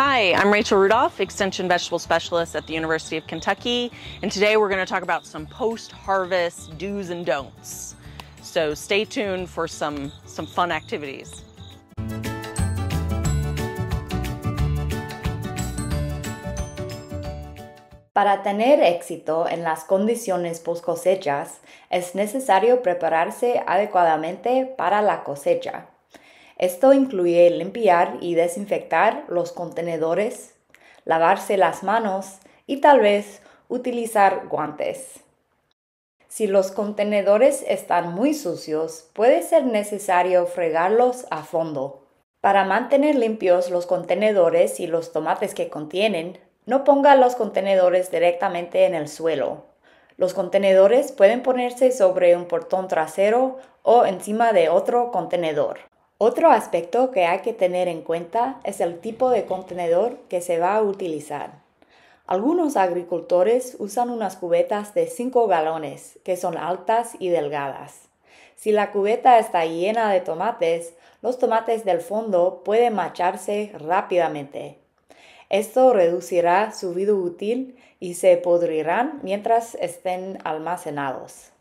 Hi, I'm Rachel Rudolph, Extension Vegetable Specialist at the University of Kentucky, and today we're going to talk about some post-harvest do's and don'ts. So stay tuned for some, some fun activities. Para tener éxito en las condiciones post cosechas, es necesario prepararse adecuadamente para la cosecha. Esto incluye limpiar y desinfectar los contenedores, lavarse las manos y tal vez utilizar guantes. Si los contenedores están muy sucios, puede ser necesario fregarlos a fondo. Para mantener limpios los contenedores y los tomates que contienen, no ponga los contenedores directamente en el suelo. Los contenedores pueden ponerse sobre un portón trasero o encima de otro contenedor. Otro aspecto que hay que tener en cuenta es el tipo de contenedor que se va a utilizar. Algunos agricultores usan unas cubetas de 5 galones, que son altas y delgadas. Si la cubeta está llena de tomates, los tomates del fondo pueden macharse rápidamente. Esto reducirá su vida útil y se podrirán mientras estén almacenados.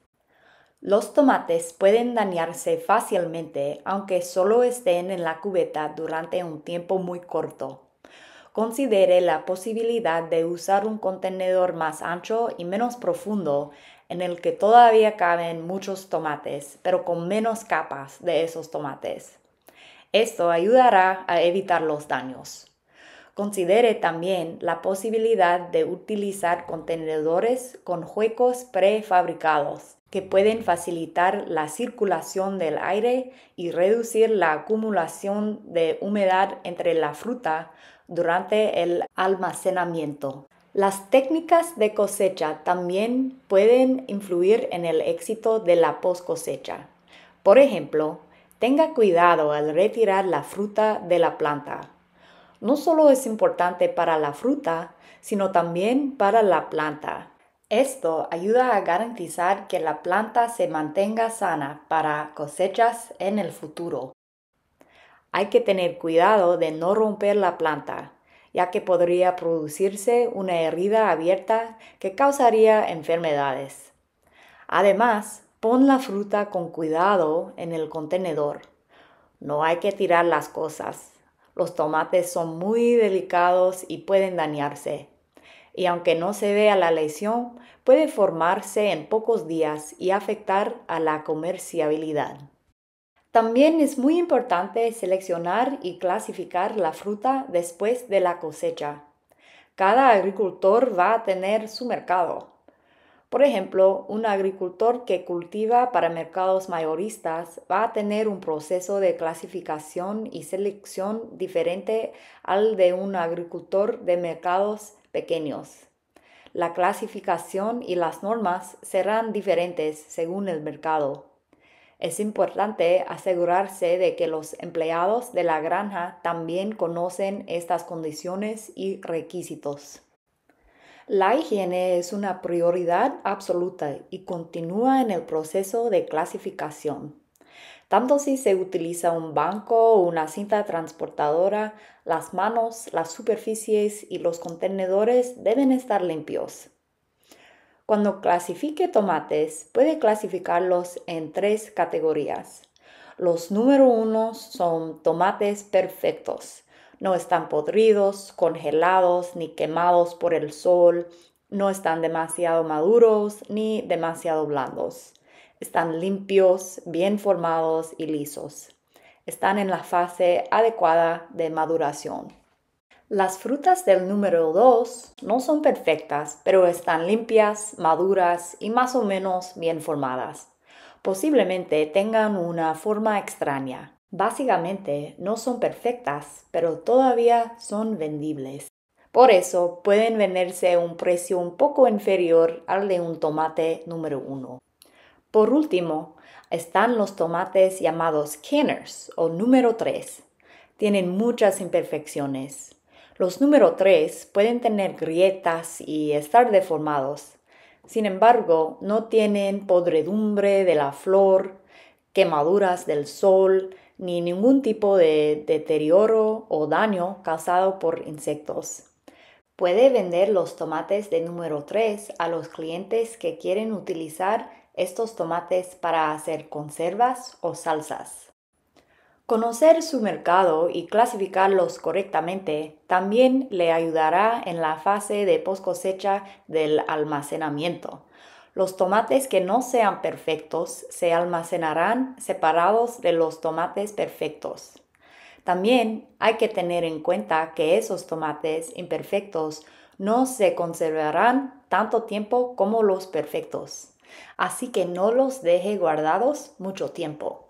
Los tomates pueden dañarse fácilmente aunque solo estén en la cubeta durante un tiempo muy corto. Considere la posibilidad de usar un contenedor más ancho y menos profundo en el que todavía caben muchos tomates, pero con menos capas de esos tomates. Esto ayudará a evitar los daños. Considere también la posibilidad de utilizar contenedores con huecos prefabricados que pueden facilitar la circulación del aire y reducir la acumulación de humedad entre la fruta durante el almacenamiento. Las técnicas de cosecha también pueden influir en el éxito de la post cosecha. Por ejemplo, tenga cuidado al retirar la fruta de la planta. No solo es importante para la fruta, sino también para la planta esto ayuda a garantizar que la planta se mantenga sana para cosechas en el futuro. Hay que tener cuidado de no romper la planta, ya que podría producirse una herida abierta que causaría enfermedades. Además, pon la fruta con cuidado en el contenedor. No hay que tirar las cosas. Los tomates son muy delicados y pueden dañarse y aunque no se vea la lesión, puede formarse en pocos días y afectar a la comerciabilidad. También es muy importante seleccionar y clasificar la fruta después de la cosecha. Cada agricultor va a tener su mercado. Por ejemplo, un agricultor que cultiva para mercados mayoristas va a tener un proceso de clasificación y selección diferente al de un agricultor de mercados pequeños. La clasificación y las normas serán diferentes según el mercado. Es importante asegurarse de que los empleados de la granja también conocen estas condiciones y requisitos. La higiene es una prioridad absoluta y continúa en el proceso de clasificación tanto si se utiliza un banco o una cinta transportadora, las manos, las superficies y los contenedores deben estar limpios. Cuando clasifique tomates, puede clasificarlos en tres categorías. Los número uno son tomates perfectos. No están podridos, congelados ni quemados por el sol. No están demasiado maduros ni demasiado blandos. Están limpios, bien formados y lisos. Están en la fase adecuada de maduración. Las frutas del número 2 no son perfectas, pero están limpias, maduras y más o menos bien formadas. Posiblemente tengan una forma extraña. Básicamente no son perfectas, pero todavía son vendibles. Por eso pueden venderse a un precio un poco inferior al de un tomate número 1. Por último, están los tomates llamados canners o número 3. Tienen muchas imperfecciones. Los número 3 pueden tener grietas y estar deformados. Sin embargo, no tienen podredumbre de la flor, quemaduras del sol, ni ningún tipo de deterioro o daño causado por insectos. Puede vender los tomates de número 3 a los clientes que quieren utilizar estos tomates para hacer conservas o salsas. Conocer su mercado y clasificarlos correctamente también le ayudará en la fase de post cosecha del almacenamiento. Los tomates que no sean perfectos se almacenarán separados de los tomates perfectos. También hay que tener en cuenta que esos tomates imperfectos no se conservarán tanto tiempo como los perfectos así que no los deje guardados mucho tiempo.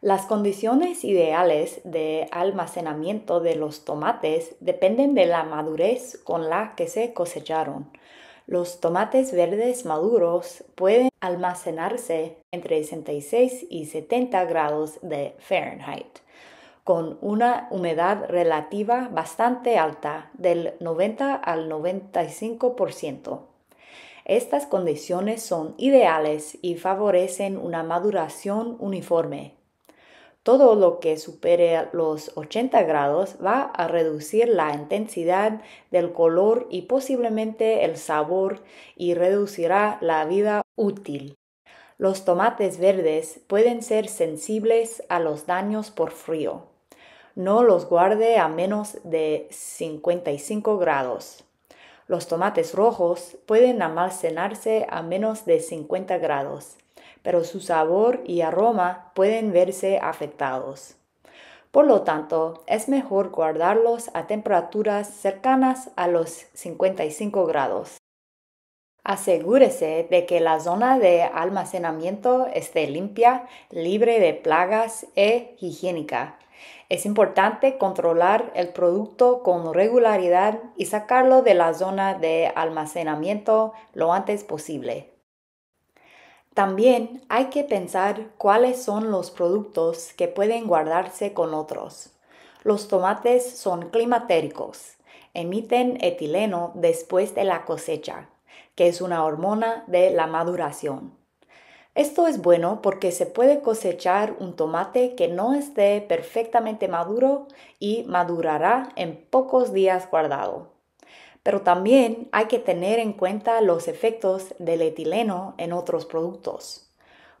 Las condiciones ideales de almacenamiento de los tomates dependen de la madurez con la que se cosecharon. Los tomates verdes maduros pueden almacenarse entre 66 y 70 grados de Fahrenheit, con una humedad relativa bastante alta del 90 al 95%. Estas condiciones son ideales y favorecen una maduración uniforme. Todo lo que supere los 80 grados va a reducir la intensidad del color y posiblemente el sabor y reducirá la vida útil. Los tomates verdes pueden ser sensibles a los daños por frío. No los guarde a menos de 55 grados. Los tomates rojos pueden almacenarse a menos de 50 grados, pero su sabor y aroma pueden verse afectados. Por lo tanto, es mejor guardarlos a temperaturas cercanas a los 55 grados. Asegúrese de que la zona de almacenamiento esté limpia, libre de plagas e higiénica es importante controlar el producto con regularidad y sacarlo de la zona de almacenamiento lo antes posible. También hay que pensar cuáles son los productos que pueden guardarse con otros. Los tomates son climatéricos, emiten etileno después de la cosecha, que es una hormona de la maduración. Esto es bueno porque se puede cosechar un tomate que no esté perfectamente maduro y madurará en pocos días guardado. Pero también hay que tener en cuenta los efectos del etileno en otros productos.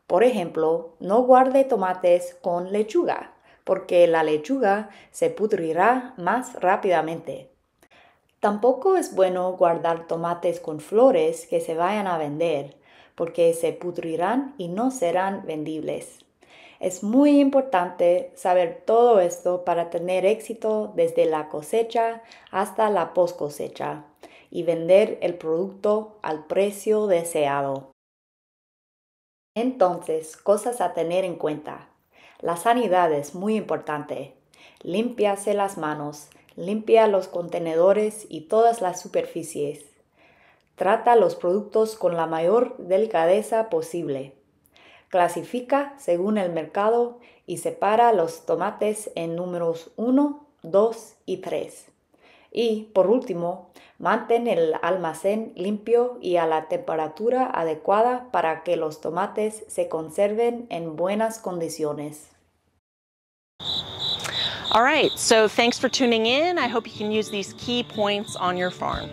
Por ejemplo, no guarde tomates con lechuga, porque la lechuga se pudrirá más rápidamente. Tampoco es bueno guardar tomates con flores que se vayan a vender, porque se pudrirán y no serán vendibles. Es muy importante saber todo esto para tener éxito desde la cosecha hasta la poscosecha y vender el producto al precio deseado. Entonces, cosas a tener en cuenta. La sanidad es muy importante. Límpiase las manos, limpia los contenedores y todas las superficies. Trata los productos con la mayor delicadeza posible. Clasifica según el mercado y separa los tomates en números 1, 2 y 3. Y, por último, mantén el almacén limpio y a la temperatura adecuada para que los tomates se conserven en buenas condiciones. All right, so thanks for tuning in. I hope you can use these key points on your farm.